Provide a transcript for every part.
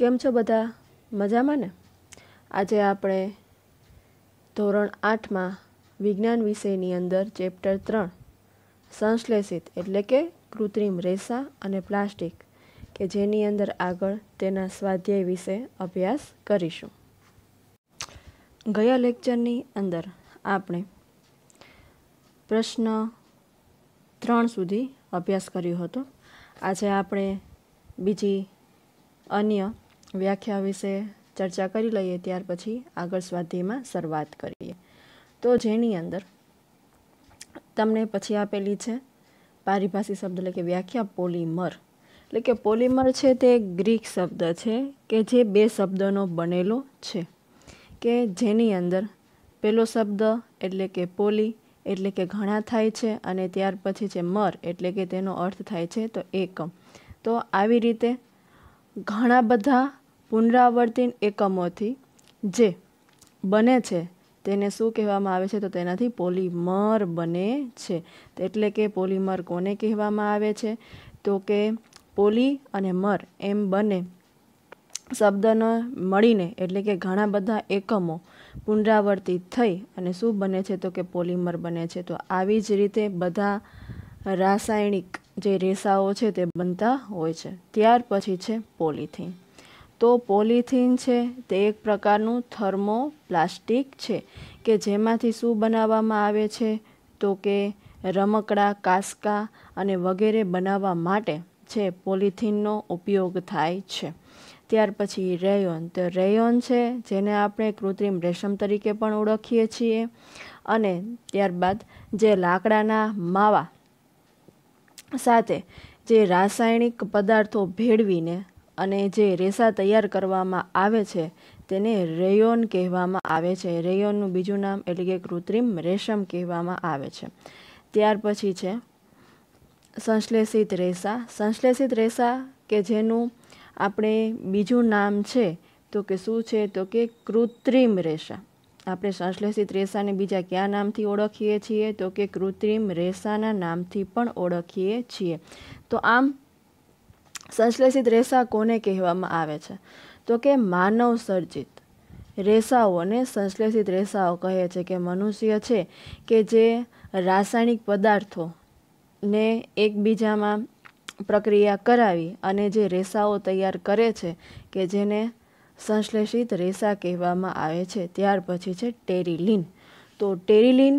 કેમ છો બધા મજામાં ને આજે આપણે ધોરણ આઠમાં વિજ્ઞાન વિષયની અંદર ચેપ્ટર ત્રણ સંશ્લેષિત એટલે કે કૃત્રિમ રેસા અને પ્લાસ્ટિક કે જેની અંદર આગળ તેના સ્વાધ્યાય વિશે અભ્યાસ કરીશું ગયા લેક્ચરની અંદર આપણે પ્રશ્ન ત્રણ સુધી અભ્યાસ કર્યો હતો આજે આપણે બીજી અન્ય વ્યાખ્યા વિશે ચર્ચા કરી લઈએ ત્યાર પછી આગળ સ્વાધ્યાયમાં શરૂઆત કરીએ તો જેની અંદર તમને પછી આપેલી છે પારિભાષિક શબ્દ એટલે કે વ્યાખ્યા પોલિમર એટલે કે પોલિમર છે તે ગ્રીક શબ્દ છે કે જે બે શબ્દનો બનેલો છે કે જેની અંદર પહેલો શબ્દ એટલે કે પોલી એટલે કે ઘણા થાય છે અને ત્યાર પછી છે મર એટલે કે તેનો અર્થ થાય છે તો એકમ તો આવી રીતે ઘણા બધા પુનરાવર્તિન એકમોથી જે બને છે તેને શું કહેવામાં આવે છે તો તેનાથી પોલીમર બને છે એટલે કે પોલિમર કોને કહેવામાં આવે છે તો કે પોલી અને મર એમ બને શબ્દને મળીને એટલે કે ઘણા બધા એકમો પુનરાવર્તિત થઈ અને શું બને છે તો કે પોલિમર બને છે તો આવી જ રીતે બધા રાસાયણિક જે રેસાઓ છે તે બનતા હોય છે ત્યાર પછી છે પોલિથીન તો પોલિથીન છે તે એક પ્રકારનું થર્મોપ્લાસ્ટિક છે કે જેમાંથી શું બનાવવામાં આવે છે તો કે રમકડા કાસકા અને વગેરે બનાવવા માટે છે પોલિથીનનો ઉપયોગ થાય છે ત્યાર પછી રેયોન તો રેયોન છે જેને આપણે કૃત્રિમ રેશમ તરીકે પણ ઓળખીએ છીએ અને ત્યારબાદ જે લાકડાના માવા સાથે જે રાસાયણિક પદાર્થો ભેળવીને અને જે રેસા તૈયાર કરવામાં આવે છે તેને રેયોન કહેવામાં આવે છે રેયોનનું બીજું નામ એટલે કે કૃત્રિમ રેશમ કહેવામાં આવે છે ત્યાર પછી છે સંશ્લેષિત રેસા સંશ્લેષિત રેસા કે જેનું આપણે બીજું નામ છે તો કે શું છે તો કે કૃત્રિમ રેસા આપણે સંશ્લેષિત રેસાને બીજા કયા નામથી ઓળખીએ છીએ તો કે કૃત્રિમ રેસાના નામથી પણ ઓળખીએ છીએ તો આમ સંશ્લેષિત રેસા કોને કહેવામાં આવે છે તો કે માનવ સર્જિત રેસાઓને સંશ્લેષિત રેસાઓ કહે છે કે મનુષ્ય છે કે જે રાસાયણિક પદાર્થોને એકબીજામાં પ્રક્રિયા કરાવી અને જે રેસાઓ તૈયાર કરે છે કે જેને સંશ્લેષિત રેસા કહેવામાં આવે છે ત્યાર પછી છે ટેરીલિન તો ટેરિલિન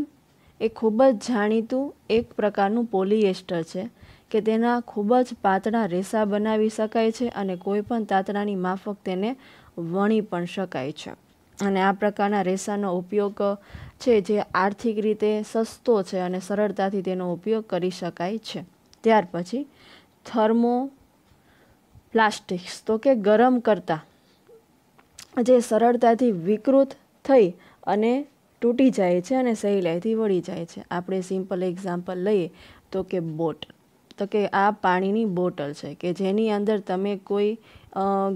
એ ખૂબ જ જાણીતું એક પ્રકારનું પોલિએસ્ટર છે કે તેના ખૂબ જ પાતળા રેસા બનાવી શકાય છે અને કોઈપણ તાતણાની માફક તેને વણી પણ શકાય છે અને આ પ્રકારના રેસાનો ઉપયોગ છે જે આર્થિક રીતે સસ્તો છે અને સરળતાથી તેનો ઉપયોગ કરી શકાય છે ત્યાર પછી થર્મો પ્લાસ્ટિક્સ તો કે ગરમ કરતાં જે સરળતાથી વિકૃત થઈ અને તૂટી જાય છે અને સહેલાઈથી વળી જાય છે આપણે સિમ્પલ એક્ઝામ્પલ લઈએ તો કે બોટ તો કે આ પાણીની બોટલ છે કે જેની અંદર તમે કોઈ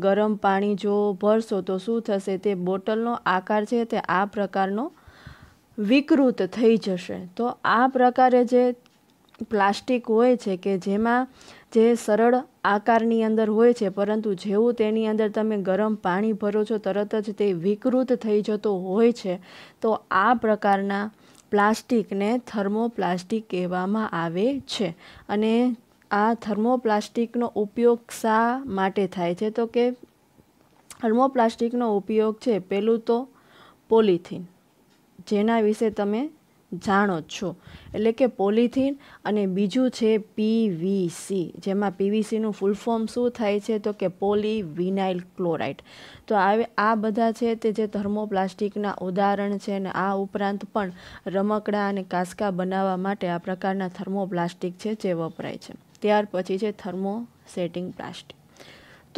ગરમ પાણી જો ભરશો તો શું થશે તે બોટલનો આકાર છે તે આ પ્રકારનો વિકૃત થઈ જશે તો આ પ્રકારે જે પ્લાસ્ટિક હોય છે કે જેમાં જે સરળ આકારની અંદર હોય છે પરંતુ જેવું તેની અંદર તમે ગરમ પાણી ભરો છો તરત જ તે વિકૃત થઈ જતો હોય છે તો આ પ્રકારના પ્લાસ્ટિકને થર્મોપ્લાસ્ટિક કહેવામાં આવે છે અને આ થર્મોપ્લાસ્ટિકનો ઉપયોગ શા માટે થાય છે તો કે થર્મોપ્લાસ્ટિકનો ઉપયોગ છે પહેલું તો પોલિથિન જેના વિશે તમે જાણો જ છો એટલે કે પોલિથીન અને બીજું છે પીવીસી જેમાં પીવીસીનું ફૂલ ફોર્મ શું થાય છે તો કે પોલી વિનાઇલ ક્લોરાઇડ તો આવે આ બધા છે તે જે થર્મોપ્લાસ્ટિકના ઉદાહરણ છે અને આ ઉપરાંત પણ રમકડા અને કાસકા બનાવવા માટે આ પ્રકારના થર્મોપ્લાસ્ટિક છે જે વપરાય છે ત્યાર પછી છે થર્મો સેટિંગ પ્લાસ્ટિક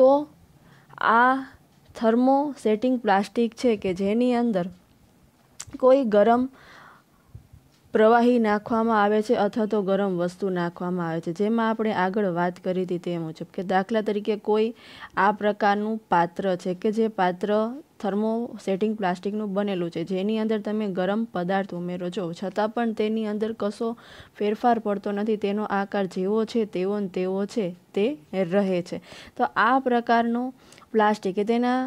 તો આ થર્મો સેટિંગ પ્લાસ્ટિક છે કે જેની અંદર કોઈ ગરમ પ્રવાહી નાખવામાં આવે છે અથવા તો ગરમ વસ્તુ નાખવામાં આવે છે જેમાં આપણે આગળ વાત કરી હતી તે મુજબ કે દાખલા તરીકે કોઈ આ પ્રકારનું પાત્ર છે કે જે પાત્ર થર્મો સેટિંગ પ્લાસ્ટિકનું બનેલું છે જેની અંદર તમે ગરમ પદાર્થ ઉમેરો છો છતાં પણ તેની અંદર કશો ફેરફાર પડતો નથી તેનો આકાર જેવો છે તેવો ને તેવો છે તે રહે છે તો આ પ્રકારનું પ્લાસ્ટિક કે તેના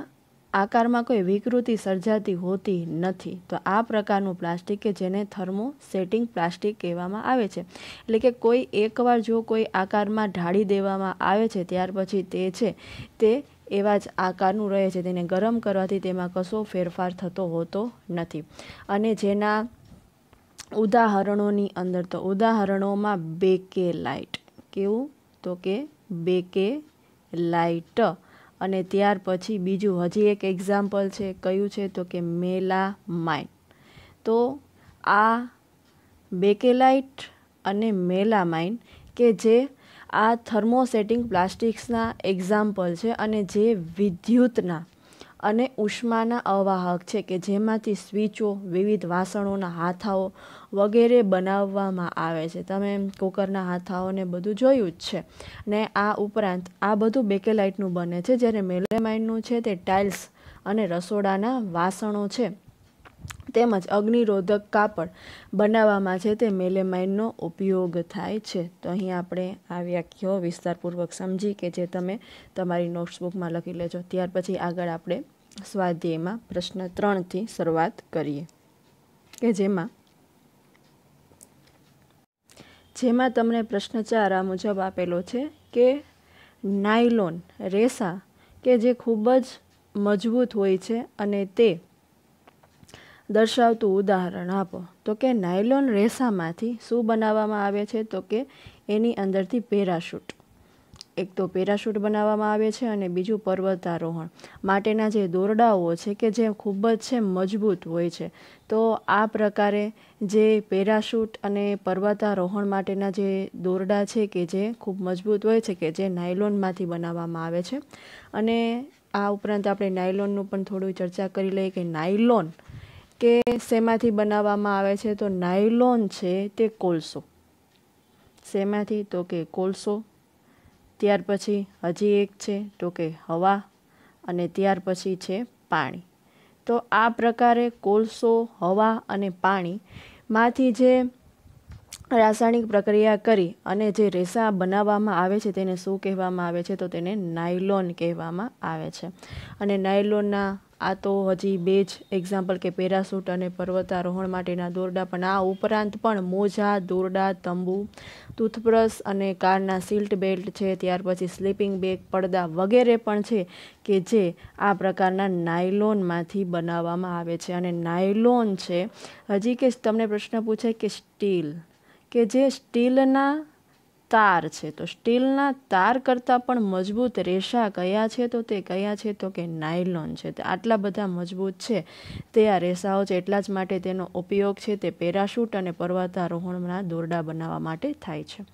આકારમાં કોઈ વિકૃતિ સર્જાતી હોતી નથી તો આ પ્રકારનું પ્લાસ્ટિક કે જેને થર્મો સેટિંગ પ્લાસ્ટિક કહેવામાં આવે છે એટલે કે કોઈ એકવાર જો કોઈ આકારમાં ઢાળી દેવામાં આવે છે ત્યાર પછી તે છે તે એવા જ આકારનું રહે છે તેને ગરમ કરવાથી તેમાં કશો ફેરફાર થતો હોતો નથી અને જેના ઉદાહરણોની અંદર તો ઉદાહરણોમાં બેકે લાઇટ કેવું તો કે બેકે લાઇટ અને ત્યાર પછી બીજું હજી એક એક્ઝામ્પલ છે કયું છે તો કે મેલા માઇન તો આ બેકેલાઇટ અને મેલા મેલામાઇન કે જે આ થર્મોસેટિંગ પ્લાસ્ટિક્સના એક્ઝામ્પલ છે અને જે વિદ્યુતના અને ઉષ્માના અવાહક છે કે જેમાંથી સ્વીચો વિવિધ વાસણોના હાથાઓ વગેરે બનાવવામાં આવે છે તમે કુકરના હાથાઓને બધું જોયું જ છે ને આ ઉપરાંત આ બધું બેકેલાઇટનું બને છે જ્યારે મેલેમાઇનનું છે તે ટાઇલ્સ અને રસોડાના વાસણો છે તેમજ અગ્નિરોધક કાપડ બનાવવામાં છે તે મેલેમાઇનનો ઉપયોગ થાય છે તો અહીં આપણે આ વ્યાખ્યાઓ વિસ્તારપૂર્વક સમજી કે જે તમે તમારી નોટ્સબુકમાં લખી લેજો ત્યાર પછી આગળ આપણે સ્વાધ્યાયમાં પ્રશ્ન ત્રણથી શરૂઆત કરીએ કે જેમાં જેમાં તમને પ્રશ્ન ચાર આ મુજબ આપેલો છે કે નાયલોન રેસા કે જે ખૂબ જ મજબૂત હોય છે અને તે દર્શાવતું ઉદાહરણ આપો તો કે નાયલોન રેસામાંથી શું બનાવવામાં આવે છે તો કે એની અંદરથી પેરાશૂટ એક તો પેરાશૂટ બનાવવામાં આવે છે અને બીજું પર્વતારોહણ માટેના જે દોરડાઓ છે કે જે ખૂબ જ છે મજબૂત હોય છે તો આ પ્રકારે જે પેરાશૂટ અને પર્વતારોહણ માટેના જે દોરડા છે કે જે ખૂબ મજબૂત હોય છે કે જે નાયલોનમાંથી બનાવવામાં આવે છે અને આ ઉપરાંત આપણે નાયલોનનું પણ થોડું ચર્ચા કરી લઈએ કે નાયલોન કે શેમાંથી બનાવવામાં આવે છે તો નાયલોન છે તે કોલસો શેમાંથી તો કે કોલસો ત્યાર પછી હજી એક છે તો કે હવા અને ત્યાર પછી છે પાણી તો આ પ્રકારે કોલસો હવા અને પાણીમાંથી જે રાસાયણિક પ્રક્રિયા કરી અને જે રેસા બનાવવામાં આવે છે તેને શું કહેવામાં આવે છે તો તેને નાયલોન કહેવામાં આવે છે અને નાયલોનના આ તો હજી બે જ એક્ઝામ્પલ કે પેરાસૂટ અને પર્વતારોહણ માટેના દોરડા પણ આ ઉપરાંત પણ મોજા દોરડા તંબુ ટૂથબ્રશ અને કારના સીટ બેલ્ટ છે ત્યાર પછી સ્લીપિંગ બેગ પડદા વગેરે પણ છે કે જે આ પ્રકારના નાયલોનમાંથી બનાવવામાં આવે છે અને નાયલોન છે હજી કે તમને પ્રશ્ન પૂછે કે સ્ટીલ કે જે સ્ટીલના તાર છે તો સ્ટીલના તાર કરતાં પણ મજબૂત રેસા કયા છે તો તે કયા છે તો કે નાયલોન છે તો આટલા બધા મજબૂત છે તે આ રેસાઓ છે એટલા જ માટે તેનો ઉપયોગ છે તે પેરાશૂટ અને પર્વતારોહણના દોરડા બનાવવા માટે થાય છે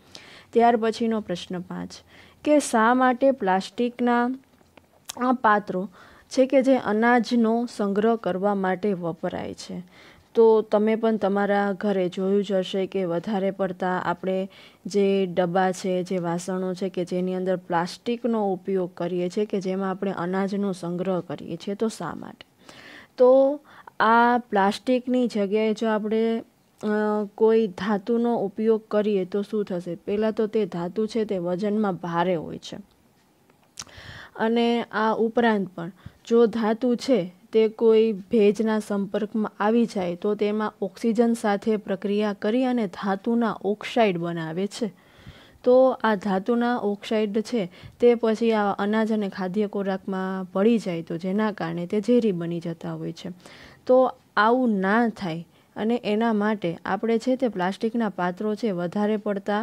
ત્યાર પછીનો પ્રશ્ન પાંચ કે શા માટે પ્લાસ્ટિકના આ પાત્રો છે કે જે અનાજનો સંગ્રહ કરવા માટે વપરાય છે તો તમે પણ તમારા ઘરે જોયું જ હશે કે વધારે પડતા આપણે જે ડબ્બા છે જે વાસણો છે કે જેની અંદર પ્લાસ્ટિકનો ઉપયોગ કરીએ છીએ કે જેમાં આપણે અનાજનો સંગ્રહ કરીએ છીએ તો શા માટે તો આ પ્લાસ્ટિકની જગ્યાએ જો આપણે કોઈ ધાતુનો ઉપયોગ કરીએ તો શું થશે પહેલાં તો તે ધાતુ છે તે વજનમાં ભારે હોય છે અને આ ઉપરાંત પણ જો ધાતુ છે તે કોઈ ભેજના સંપર્કમાં આવી જાય તો તેમાં ઓક્સિજન સાથે પ્રક્રિયા કરી અને ધાતુના ઓક્સાઇડ બનાવે છે તો આ ધાતુના ઓક્સાઇડ છે તે પછી આ અનાજ અને ખાદ્ય ખોરાકમાં પડી જાય તો જેના કારણે તે ઝેરી બની જતા હોય છે તો આવું ના થાય અને એના માટે આપણે છે તે પ્લાસ્ટિકના પાત્રો છે વધારે પડતા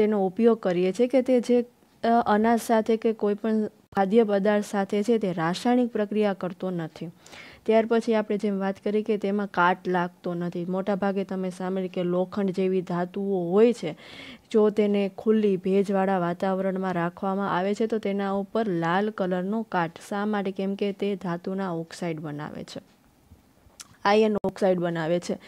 તેનો ઉપયોગ કરીએ છીએ કે તે જે અનાજ સાથે કે કોઈપણ ખાદ્ય પદાર્થ સાથે છે તે રાસાયણિક પ્રક્રિયા કરતો નથી ત્યાર પછી આપણે જેમ વાત કરી કે તેમાં કાટ લાગતો નથી મોટાભાગે તમે સામે કે લોખંડ જેવી ધાતુઓ હોય છે જો તેને ખુલ્લી ભેજવાળા વાતાવરણમાં રાખવામાં આવે છે તો તેના ઉપર લાલ કલરનો કાટ શા માટે કેમ કે તે ધાતુના ઓક્સાઇડ બનાવે છે આયન ઓક્સાઇડ બનાવે છે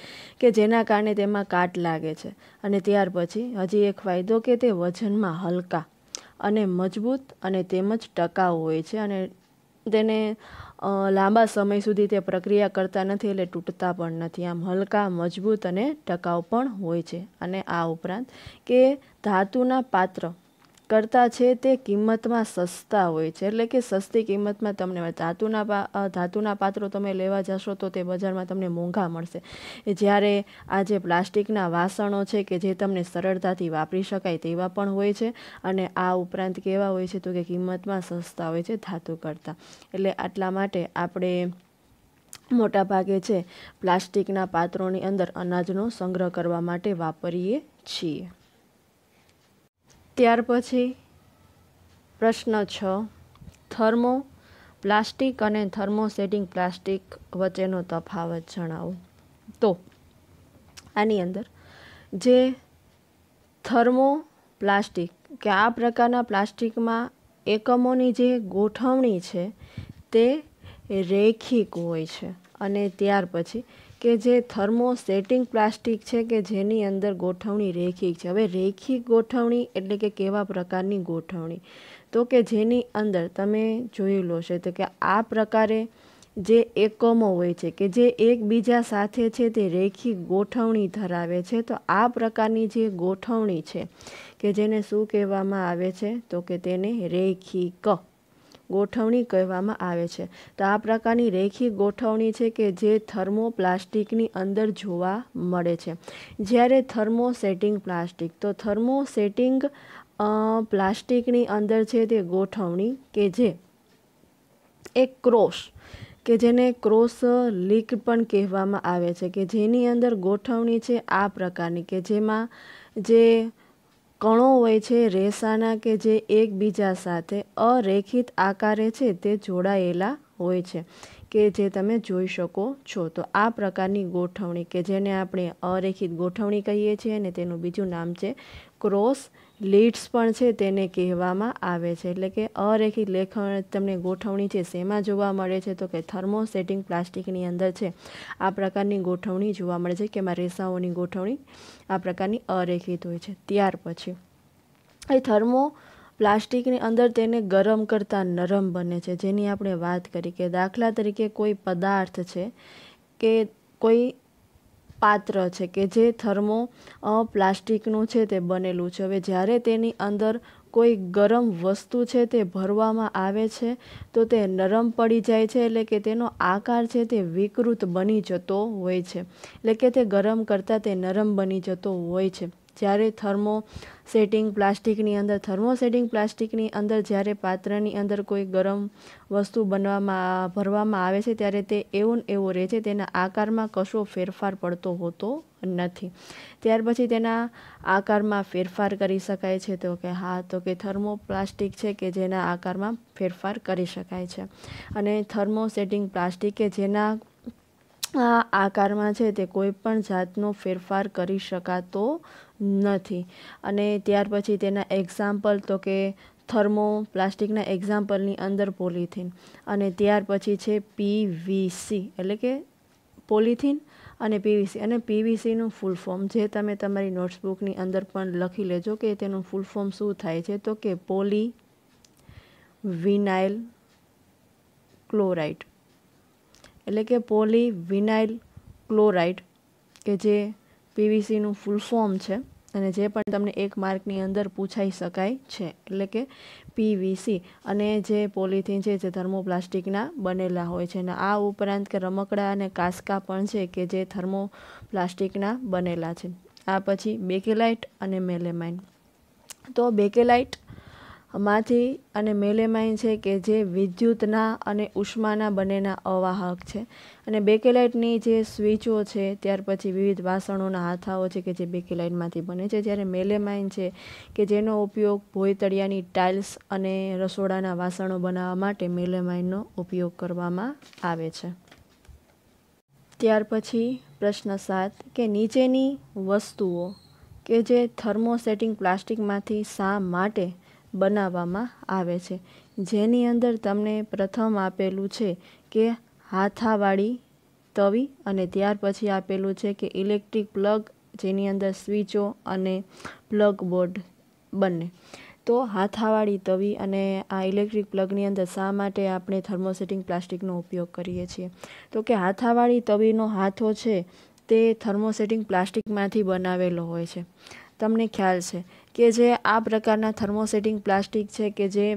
કે જેના કારણે તેમાં કાટ લાગે છે અને ત્યાર પછી હજી એક ફાયદો કે તે વજનમાં હલકા અને મજબૂત અને તેમજ ટકાઉ હોય છે અને તેને લાંબા સમય સુધી તે પ્રક્રિયા કરતા નથી એટલે તૂટતા પણ નથી આમ હલકા મજબૂત અને ટકાઉ પણ હોય છે અને આ ઉપરાંત કે ધાતુના પાત્ર કરતાં છે તે કિંમતમાં સસ્તા હોય છે એટલે કે સસ્તી કિંમતમાં તમને ધાતુના ધાતુના પાત્રો તમે લેવા જશો તો તે બજારમાં તમને મોંઘા મળશે જ્યારે આ જે પ્લાસ્ટિકના વાસણો છે કે જે તમને સરળતાથી વાપરી શકાય તેવા પણ હોય છે અને આ ઉપરાંત કેવા હોય છે તો કે કિંમતમાં સસ્તા હોય છે ધાતુ કરતાં એટલે આટલા માટે આપણે મોટા ભાગે છે પ્લાસ્ટિકના પાત્રોની અંદર અનાજનો સંગ્રહ કરવા માટે વાપરીએ છીએ ત્યાર પછી પ્રશ્ન છ થર્મો પ્લાસ્ટિક અને થર્મોસેટિંગ પ્લાસ્ટિક વચ્ચેનો તફાવત જણાવો તો આની અંદર જે થર્મો પ્લાસ્ટિક કે આ પ્રકારના પ્લાસ્ટિકમાં એકમોની જે ગોઠવણી છે તે રેખિક હોય છે અને ત્યાર પછી કે જે થર્મો સેટિંગ પ્લાસ્ટિક છે કે જેની અંદર ગોઠવણી રેખિક છે હવે રેખિક ગોઠવણી એટલે કે કેવા પ્રકારની ગોઠવણી તો કે જેની અંદર તમે જોયેલો છે તો કે આ પ્રકારે જે એકમો હોય છે કે જે એકબીજા સાથે છે તે રેખી ગોઠવણી ધરાવે છે તો આ પ્રકારની જે ગોઠવણી છે કે જેને શું કહેવામાં આવે છે તો કે તેને રેખી ક ગોઠવણી કહેવામાં આવે છે તો આ પ્રકારની રેખી ગોઠવણી છે કે જે થર્મોપ્લાસ્ટિકની અંદર જોવા મળે છે જ્યારે થર્મોસેટિંગ પ્લાસ્ટિક તો થર્મોસેટિંગ પ્લાસ્ટિકની અંદર છે તે ગોઠવણી કે જે એક ક્રોસ કે જેને ક્રોસ લીક પણ કહેવામાં આવે છે કે જેની અંદર ગોઠવણી છે આ પ્રકારની કે જેમાં જે કણો હોય છે રેસાના કે જે એકબીજા સાથે અરેખિત આકારે છે તે જોડાયેલા હોય છે કે જે તમે જોઈ શકો છો તો આ પ્રકારની ગોઠવણી કે જેને આપણે અરેખિત ગોઠવણી કહીએ છીએ અને તેનું બીજું નામ છે ક્રોસ લીડ્સ પણ છે તેને કહેવામાં આવે છે એટલે કે અરેખી લેખન તમને ગોઠવણી છે શેમાં જોવા મળે છે તો કે થર્મોસેટિંગ પ્લાસ્ટિકની અંદર છે આ પ્રકારની ગોઠવણી જોવા મળે છે કે એમાં રેસાઓની ગોઠવણી આ પ્રકારની અરેખિત હોય છે ત્યાર પછી એ થર્મો પ્લાસ્ટિકની અંદર તેને ગરમ કરતાં નરમ બને છે જેની આપણે વાત કરી કે દાખલા તરીકે કોઈ પદાર્થ છે કે કોઈ પાત્ર છે કે જે થર્મો પ્લાસ્ટિકનું છે તે બનેલું છે હવે જ્યારે તેની અંદર કોઈ ગરમ વસ્તુ છે તે ભરવામાં આવે છે તો તે નરમ પડી જાય છે એટલે કે તેનો આકાર છે તે વિકૃત બની જતો હોય છે એટલે કે તે ગરમ કરતાં તે નરમ બની જતો હોય છે જ્યારે થર્મો સેટિંગ પ્લાસ્ટિકની અંદર થર્મોસેટિંગ પ્લાસ્ટિકની અંદર જ્યારે પાત્રની અંદર કોઈ ગરમ વસ્તુ બનવામાં ભરવામાં આવે છે ત્યારે તે એવું એવો રહે છે તેના આકારમાં કશો ફેરફાર પડતો હોતો નથી ત્યાર પછી તેના આકારમાં ફેરફાર કરી શકાય છે તો કે હા તો કે થર્મો પ્લાસ્ટિક છે કે જેના આકારમાં ફેરફાર કરી શકાય છે અને થર્મોસેટિંગ પ્લાસ્ટિક કે જેના આકારમાં છે તે કોઈ પણ જાતનો ફેરફાર કરી શકાતો નથી અને ત્યાર પછી તેના એક્ઝામ્પલ તો કે થર્મો પ્લાસ્ટિકના એક્ઝામ્પલની અંદર પોલિથીન અને ત્યાર પછી છે પીવીસી એટલે કે પોલિથીન અને પીવીસી અને પીવીસીનું ફૂલ ફોર્મ જે તમે તમારી નોટ્સબુકની અંદર પણ લખી લેજો કે તેનું ફૂલ ફોર્મ શું થાય છે તો કે પોલી વિનાઇલ ક્લોરાઇડ એટલે કે પોલી વિનાઇલ ક્લોરાઇડ કે જે પીવીસીનું ફૂલ ફોર્મ છે અને જે પણ તમને એક માર્કની અંદર પૂછાઈ શકાય છે એટલે કે પીવીસી અને જે પોલિથીન છે જે થર્મોપ્લાસ્ટિકના બનેલા હોય છે અને આ ઉપરાંત કે રમકડા અને કાસકા પણ છે કે જે થર્મોપ્લાસ્ટિકના બનેલા છે આ પછી બેકેલાઇટ અને મેલેમાઇન તો બેકેલાઇટ માંથી અને મેલેમાઇન છે કે જે વિદ્યુતના અને ઉષ્માના બંનેના અવાહક છે અને બેકેલાઇટની જે સ્વિચો છે ત્યાર પછી વિવિધ વાસણોના હાથાઓ છે કે જે બેકેલાઇટમાંથી બને છે જ્યારે મેલેમાઇન છે કે જેનો ઉપયોગ ભોયતળિયાની ટાઇલ્સ અને રસોડાના વાસણો બનાવવા માટે મેલેમાઇનનો ઉપયોગ કરવામાં આવે છે ત્યાર પછી પ્રશ્ન સાત કે નીચેની વસ્તુઓ કે જે થર્મોસેટિંગ પ્લાસ્ટિકમાંથી શા માટે બનાવવામાં આવે છે જેની અંદર તમને પ્રથમ આપેલું છે કે હાથાવાળી તવી અને ત્યાર પછી આપેલું છે કે ઇલેક્ટ્રિક પ્લગ જેની અંદર સ્વિચો અને પ્લગ બોર્ડ બંને તો હાથાવાળી તવી અને આ ઇલેક્ટ્રિક પ્લગની અંદર શા માટે આપણે થર્મોસેટિંગ પ્લાસ્ટિકનો ઉપયોગ કરીએ છીએ તો કે હાથાવાળી તવીનો હાથો છે તે થર્મોસેટિંગ પ્લાસ્ટિકમાંથી બનાવેલો હોય છે તમને ખ્યાલ છે કે જે આ પ્રકારના થર્મોસેટિંગ પ્લાસ્ટિક છે કે જે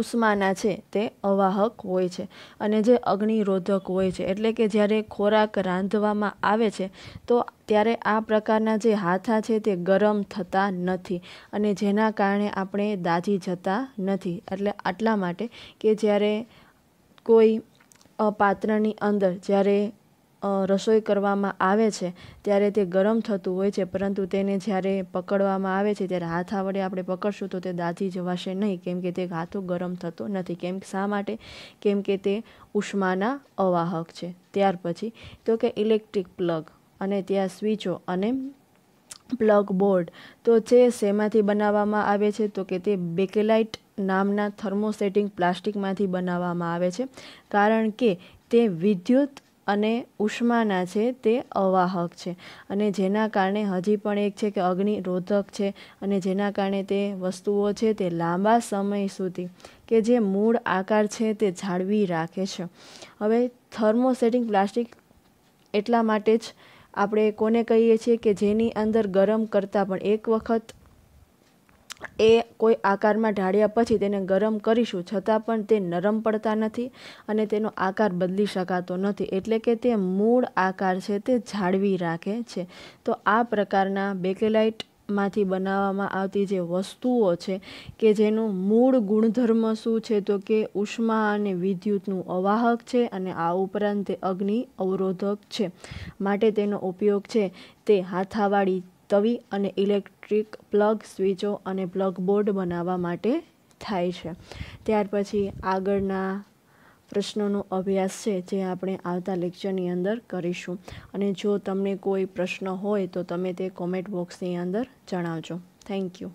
ઉષ્માના છે તે અવાહક હોય છે અને જે અગ્નિરોધક હોય છે એટલે કે જ્યારે ખોરાક રાંધવામાં આવે છે તો ત્યારે આ પ્રકારના જે હાથા છે તે ગરમ થતા નથી અને જેના કારણે આપણે દાજી જતા નથી એટલે આટલા માટે કે જ્યારે કોઈ પાત્રની અંદર જ્યારે રસોઈ કરવામાં આવે છે ત્યારે તે ગરમ થતું હોય છે પરંતુ તેને જ્યારે પકડવામાં આવે છે ત્યારે હાથા વડે આપણે પકડશું તો તે દાઝી જવાશે નહીં કેમ કે તે હાથો ગરમ થતો નથી કેમ શા માટે કેમ કે તે ઉષ્માના અવાહક છે ત્યાર પછી તો કે ઇલેક્ટ્રિક પ્લગ અને ત્યાં સ્વિચો અને પ્લગ બોર્ડ તો જે શેમાંથી બનાવવામાં આવે છે તો કે તે બેકેલાઇટ નામના થર્મોસેટિંગ પ્લાસ્ટિકમાંથી બનાવવામાં આવે છે કારણ કે તે વિદ્યુત અને ઉષ્માના છે તે અવાહક છે અને જેના કારણે હજી પણ એક છે કે અગ્નિ રોધક છે અને જેના કારણે તે વસ્તુઓ છે તે લાંબા સમય સુધી કે જે મૂળ આકાર છે તે જાળવી રાખે છે હવે થર્મોસેટિંગ પ્લાસ્ટિક એટલા માટે જ આપણે કોને કહીએ છીએ કે જેની અંદર ગરમ કરતાં પણ એક વખત એ કોઈ આકારમાં ઢાળ્યા પછી તેને ગરમ કરીશું છતાં પણ તે નરમ પડતા નથી અને તેનો આકાર બદલી શકાતો નથી એટલે કે તે મૂળ આકાર છે તે જાળવી રાખે છે તો આ પ્રકારના બેકેલાઇટ માંથી બનાવવામાં આવતી જે વસ્તુઓ છે કે જેનું મૂળ ગુણધર્મ શું છે તો કે ઉષ્મા અને વિદ્યુતનું અવાહક છે અને આ ઉપરાંત તે અગ્નિ અવરોધક છે માટે તેનો ઉપયોગ છે તે હાથાવાળી તવી અને ઇલેક્ટ્રિક પ્લગ સ્વિચો અને પ્લગ બોર્ડ બનાવવા માટે થાય છે ત્યાર પછી આગળના પ્રશ્નોનો અભ્યાસ છે જે આપણે આવતા લેક્ચરની અંદર કરીશું અને જો તમને કોઈ પ્રશ્ન હોય તો તમે તે કોમેન્ટ બોક્સની અંદર જણાવજો થેન્ક યુ